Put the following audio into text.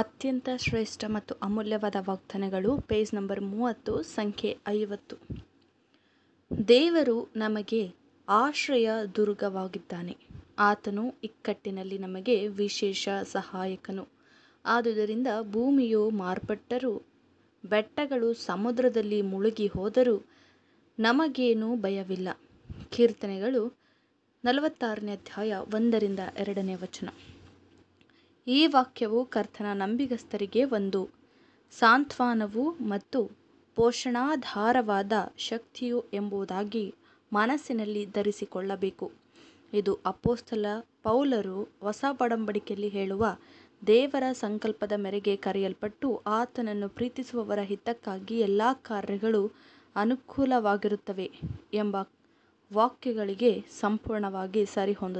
ಅತ್ಯಂತ ಶ್ರೇಷ್ಠ ಮತ್ತು ಅಮೂಲ್ಯವಾದ ವಾಗ್ದಾನಗಳು ಪೇಜ್ ನಂಬರ್ ಮೂವತ್ತು ಸಂಖ್ಯೆ ಐವತ್ತು ದೇವರು ನಮಗೆ ಆಶ್ರಯ ದುರ್ಗವಾಗಿದ್ದಾನೆ ಆತನು ಇಕ್ಕಟ್ಟಿನಲ್ಲಿ ನಮಗೆ ವಿಶೇಷ ಸಹಾಯಕನು ಆದುದರಿಂದ ಭೂಮಿಯು ಮಾರ್ಪಟ್ಟರೂ ಬೆಟ್ಟಗಳು ಸಮುದ್ರದಲ್ಲಿ ಮುಳುಗಿ ಹೋದರೂ ನಮಗೇನೂ ಭಯವಿಲ್ಲ ಕೀರ್ತನೆಗಳು ನಲವತ್ತಾರನೇ ಅಧ್ಯಾಯ ಒಂದರಿಂದ ಎರಡನೇ ವಚನ ಈ ವಾಕ್ಯವು ಕರ್ತನ ನಂಬಿಗಸ್ತರಿಗೆ ಒಂದು ಸಾಂತ್ವನವು ಮತ್ತು ಪೋಷಣಾಧಾರವಾದ ಶಕ್ತಿಯು ಎಂಬುದಾಗಿ ಮನಸ್ಸಿನಲ್ಲಿ ಧರಿಸಿಕೊಳ್ಳಬೇಕು. ಇದು ಅಪೋಸ್ತಲ ಪೌಲರು ಹೊಸ ಒಡಂಬಡಿಕೆಯಲ್ಲಿ ಹೇಳುವ ದೇವರ ಸಂಕಲ್ಪದ ಮೇರೆಗೆ ಕರೆಯಲ್ಪಟ್ಟು ಆತನನ್ನು ಪ್ರೀತಿಸುವವರ ಹಿತಕ್ಕಾಗಿ ಎಲ್ಲ ಕಾರ್ಯಗಳು ಅನುಕೂಲವಾಗಿರುತ್ತವೆ ಎಂಬ ವಾಕ್ಯಗಳಿಗೆ ಸಂಪೂರ್ಣವಾಗಿ ಸರಿಹೊಂದುತ್ತದೆ.